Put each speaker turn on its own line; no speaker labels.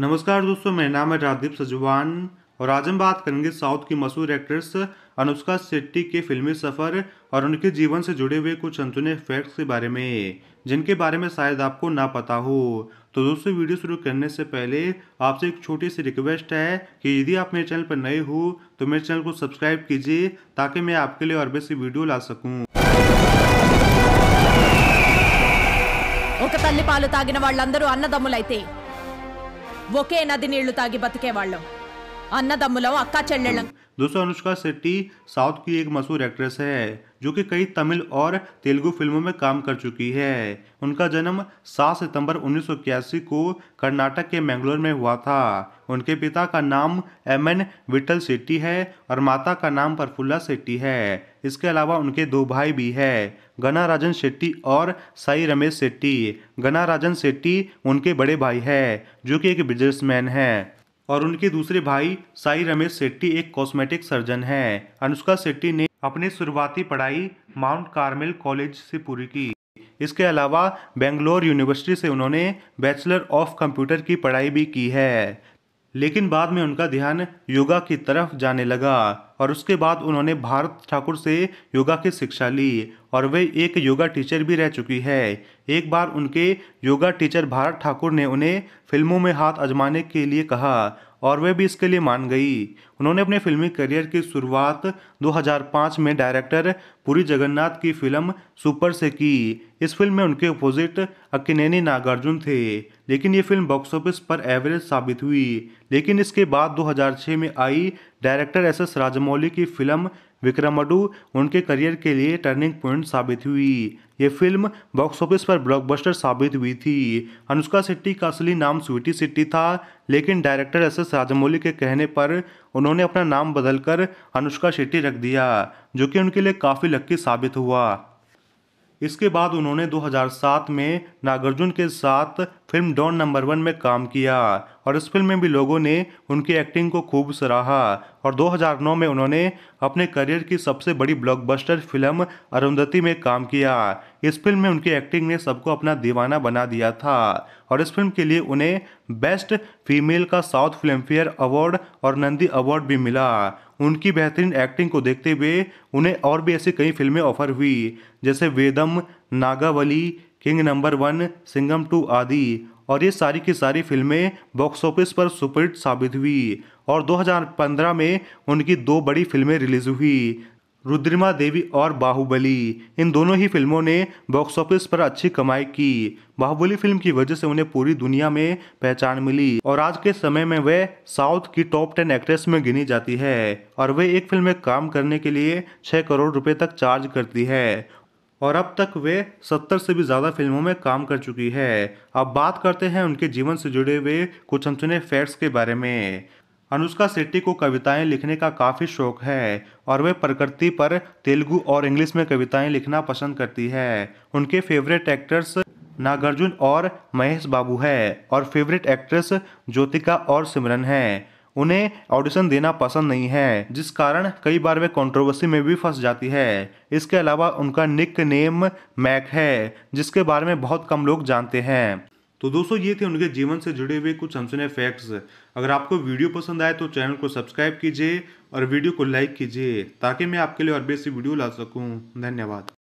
नमस्कार दोस्तों मेरा नाम है राजदीप सजवान और आज हम बात करेंगे साउथ की मशहूर एक्ट्रेस अनुष्का शेट्टी के फिल्मी सफ़र और उनके जीवन से जुड़े हुए कुछ अनसुने फैक्ट्स के बारे में जिनके बारे में शायद आपको ना पता हो तो दोस्तों वीडियो शुरू करने से पहले आपसे एक छोटी सी रिक्वेस्ट है कि यदि आप मेरे चैनल पर नए हो तो मेरे चैनल को सब्सक्राइब कीजिए ताकि मैं आपके लिए और वैसी वीडियो ला सकूँ తల్లి పాలు తాగిన వాళ్ళందరూ అన్నదమ్ములైతే ఒకే నది నీళ్లు తాగి బతికేవాళ్ళం అన్నదమ్ములం అక్కా చెల్లెళ్ళం दोस्तों अनुष्का शेट्टी साउथ की एक मशहूर एक्ट्रेस है जो कि कई तमिल और तेलुगु फिल्मों में काम कर चुकी है उनका जन्म 7 सितंबर उन्नीस को कर्नाटक के मैंगलोर में हुआ था उनके पिता का नाम एम एन विटल सेट्टी है और माता का नाम प्रफुल्ला सेट्टी है इसके अलावा उनके दो भाई भी है गना राजन शेट्टी और साई रमेश सेट्टी गना राजन सेट्टी उनके बड़े भाई है जो कि एक बिजनेसमैन है और उनके दूसरे भाई साई रमेश सेट्टी एक कॉस्मेटिक सर्जन हैं अनुष्का सेट्टी ने अपनी शुरुआती पढ़ाई माउंट कार्मेल कॉलेज से पूरी की इसके अलावा बेंगलोर यूनिवर्सिटी से उन्होंने बैचलर ऑफ कंप्यूटर की पढ़ाई भी की है लेकिन बाद में उनका ध्यान योगा की तरफ जाने लगा और उसके बाद उन्होंने भारत ठाकुर से योगा की शिक्षा ली और वे एक योगा टीचर भी रह चुकी है एक बार उनके योगा टीचर भारत ठाकुर ने उन्हें फिल्मों में हाथ आजमाने के लिए कहा और वे भी इसके लिए मान गई उन्होंने अपने फिल्मी करियर की शुरुआत 2005 में डायरेक्टर पुरी जगन्नाथ की फिल्म सुपर से की इस फिल्म में उनके अपोजिट अक्किनेनी नागार्जुन थे लेकिन ये फिल्म बॉक्स ऑफिस पर एवरेज साबित हुई लेकिन इसके बाद 2006 में आई डायरेक्टर एस एस राजमौली की फिल्म विक्रमडु उनके करियर के लिए टर्निंग पॉइंट साबित हुई ये फिल्म बॉक्स ऑफिस पर ब्लॉकबस्टर साबित हुई थी अनुष्का शेट्टी का असली नाम स्वीटी सिट्टी था लेकिन डायरेक्टर एस एस राजमौली के कहने पर उन्होंने अपना नाम बदलकर अनुष्का शेट्टी रख दिया जो कि उनके लिए काफ़ी लक्की साबित हुआ इसके बाद उन्होंने 2007 में नागार्जुन के साथ फिल्म डॉन नंबर वन में काम किया और इस फिल्म में भी लोगों ने उनकी एक्टिंग को खूब सराहा और 2009 में उन्होंने अपने करियर की सबसे बड़ी ब्लॉकबस्टर फिल्म अरुंधति में काम किया इस फिल्म में उनकी एक्टिंग ने सबको अपना दीवाना बना दिया था और इस फिल्म के लिए उन्हें बेस्ट फीमेल का साउथ फिल्म फेयर अवार्ड और नंदी अवार्ड भी मिला उनकी बेहतरीन एक्टिंग को देखते हुए उन्हें और भी ऐसी कई फिल्में ऑफर हुई जैसे Vedam Nagavalli King number one Singam two आदि और ये सारी की सारी फिल्में बॉक्स ऑफिस पर सुपरहिट साबित हुई और 2015 में उनकी दो बड़ी फिल्में रिलीज हुई रुद्रिमा देवी और बाहुबली इन दोनों ही फिल्मों ने बॉक्स ऑफिस पर अच्छी कमाई की बाहुबली फिल्म की वजह से उन्हें पूरी दुनिया में पहचान मिली और आज के समय में वह साउथ की टॉप टेन एक्ट्रेस में गिनी जाती है और वह एक फिल्म में काम करने के लिए छः करोड़ रुपए तक चार्ज करती है और अब तक वे सत्तर से भी ज़्यादा फिल्मों में काम कर चुकी है अब बात करते हैं उनके जीवन से जुड़े हुए कुछ अनचुने फैक्ट्स के बारे में अनुष्का शेट्टी को कविताएं लिखने का काफ़ी शौक है और वे प्रकृति पर तेलुगु और इंग्लिश में कविताएं लिखना पसंद करती है उनके फेवरेट एक्टर्स नागार्जुन और महेश बाबू है और फेवरेट एक्ट्रेस ज्योतिका और सिमरन है उन्हें ऑडिशन देना पसंद नहीं है जिस कारण कई बार वे कंट्रोवर्सी में भी फंस जाती है इसके अलावा उनका निक नेम मैक है जिसके बारे में बहुत कम लोग जानते हैं तो दोस्तों ये थे उनके जीवन से जुड़े हुए कुछ अनसुने फैक्ट्स अगर आपको वीडियो पसंद आए तो चैनल को सब्सक्राइब कीजिए और वीडियो को लाइक कीजिए ताकि मैं आपके लिए और भी ऐसी वीडियो ला सकूँ धन्यवाद